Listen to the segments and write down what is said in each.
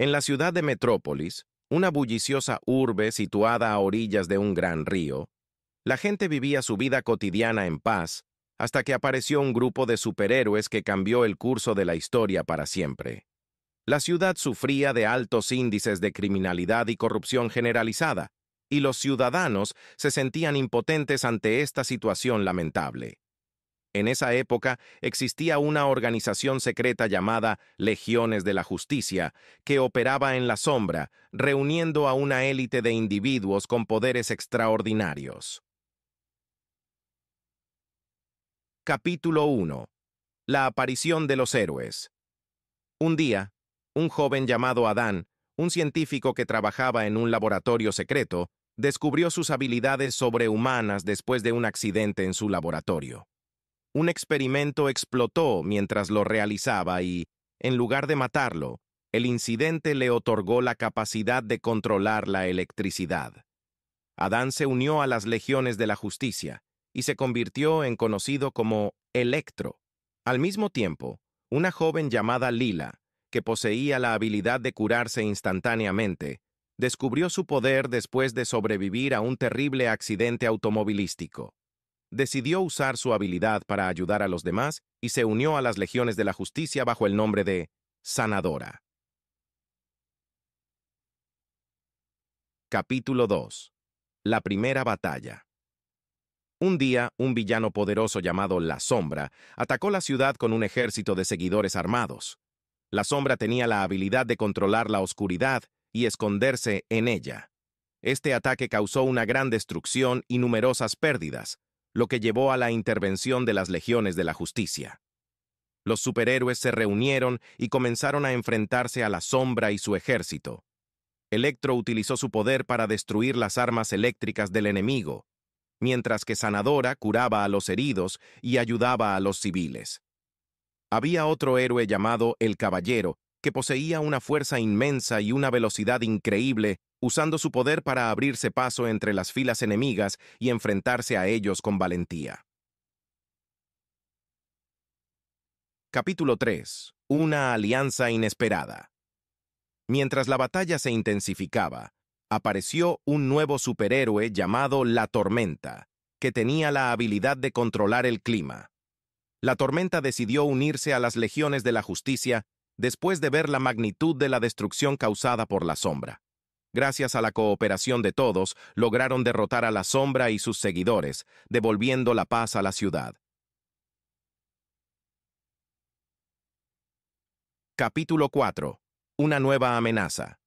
En la ciudad de Metrópolis, una bulliciosa urbe situada a orillas de un gran río, la gente vivía su vida cotidiana en paz hasta que apareció un grupo de superhéroes que cambió el curso de la historia para siempre. La ciudad sufría de altos índices de criminalidad y corrupción generalizada, y los ciudadanos se sentían impotentes ante esta situación lamentable. En esa época existía una organización secreta llamada Legiones de la Justicia, que operaba en la sombra, reuniendo a una élite de individuos con poderes extraordinarios. Capítulo 1. La aparición de los héroes. Un día, un joven llamado Adán, un científico que trabajaba en un laboratorio secreto, descubrió sus habilidades sobrehumanas después de un accidente en su laboratorio. Un experimento explotó mientras lo realizaba y, en lugar de matarlo, el incidente le otorgó la capacidad de controlar la electricidad. Adán se unió a las legiones de la justicia y se convirtió en conocido como Electro. Al mismo tiempo, una joven llamada Lila, que poseía la habilidad de curarse instantáneamente, descubrió su poder después de sobrevivir a un terrible accidente automovilístico decidió usar su habilidad para ayudar a los demás y se unió a las legiones de la justicia bajo el nombre de Sanadora. Capítulo 2. La primera batalla. Un día, un villano poderoso llamado La Sombra atacó la ciudad con un ejército de seguidores armados. La Sombra tenía la habilidad de controlar la oscuridad y esconderse en ella. Este ataque causó una gran destrucción y numerosas pérdidas, lo que llevó a la intervención de las legiones de la justicia. Los superhéroes se reunieron y comenzaron a enfrentarse a la sombra y su ejército. Electro utilizó su poder para destruir las armas eléctricas del enemigo, mientras que Sanadora curaba a los heridos y ayudaba a los civiles. Había otro héroe llamado el Caballero, que poseía una fuerza inmensa y una velocidad increíble usando su poder para abrirse paso entre las filas enemigas y enfrentarse a ellos con valentía. Capítulo 3. Una alianza inesperada. Mientras la batalla se intensificaba, apareció un nuevo superhéroe llamado La Tormenta, que tenía la habilidad de controlar el clima. La Tormenta decidió unirse a las legiones de la justicia después de ver la magnitud de la destrucción causada por la sombra. Gracias a la cooperación de todos, lograron derrotar a la sombra y sus seguidores, devolviendo la paz a la ciudad. Capítulo 4. Una nueva amenaza.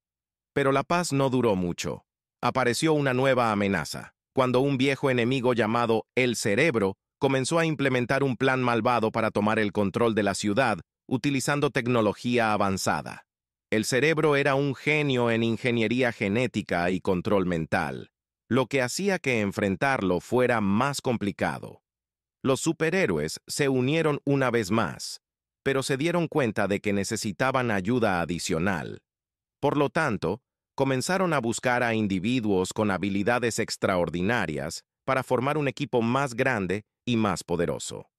Pero la paz no duró mucho. Apareció una nueva amenaza, cuando un viejo enemigo llamado El Cerebro comenzó a implementar un plan malvado para tomar el control de la ciudad utilizando tecnología avanzada. El cerebro era un genio en ingeniería genética y control mental, lo que hacía que enfrentarlo fuera más complicado. Los superhéroes se unieron una vez más, pero se dieron cuenta de que necesitaban ayuda adicional. Por lo tanto, comenzaron a buscar a individuos con habilidades extraordinarias para formar un equipo más grande y más poderoso.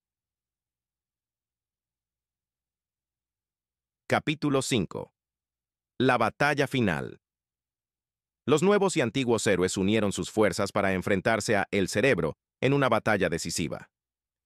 Capítulo 5 la batalla final. Los nuevos y antiguos héroes unieron sus fuerzas para enfrentarse a El Cerebro en una batalla decisiva.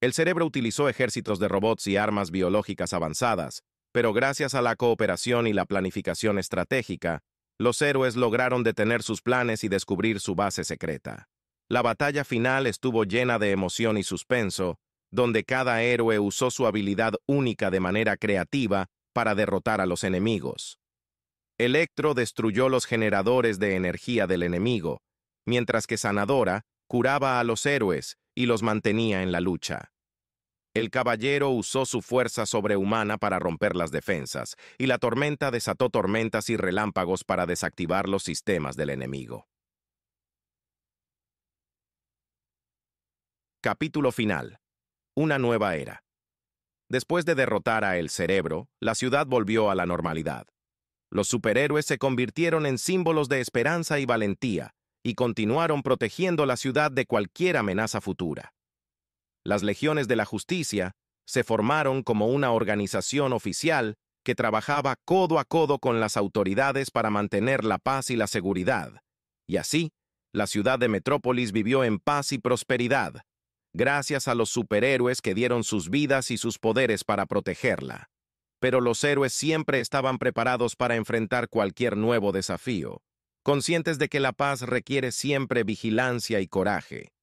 El Cerebro utilizó ejércitos de robots y armas biológicas avanzadas, pero gracias a la cooperación y la planificación estratégica, los héroes lograron detener sus planes y descubrir su base secreta. La batalla final estuvo llena de emoción y suspenso, donde cada héroe usó su habilidad única de manera creativa para derrotar a los enemigos. Electro destruyó los generadores de energía del enemigo, mientras que Sanadora curaba a los héroes y los mantenía en la lucha. El caballero usó su fuerza sobrehumana para romper las defensas, y la tormenta desató tormentas y relámpagos para desactivar los sistemas del enemigo. Capítulo final. Una nueva era. Después de derrotar a El Cerebro, la ciudad volvió a la normalidad. Los superhéroes se convirtieron en símbolos de esperanza y valentía, y continuaron protegiendo la ciudad de cualquier amenaza futura. Las legiones de la justicia se formaron como una organización oficial que trabajaba codo a codo con las autoridades para mantener la paz y la seguridad. Y así, la ciudad de Metrópolis vivió en paz y prosperidad, gracias a los superhéroes que dieron sus vidas y sus poderes para protegerla pero los héroes siempre estaban preparados para enfrentar cualquier nuevo desafío, conscientes de que la paz requiere siempre vigilancia y coraje.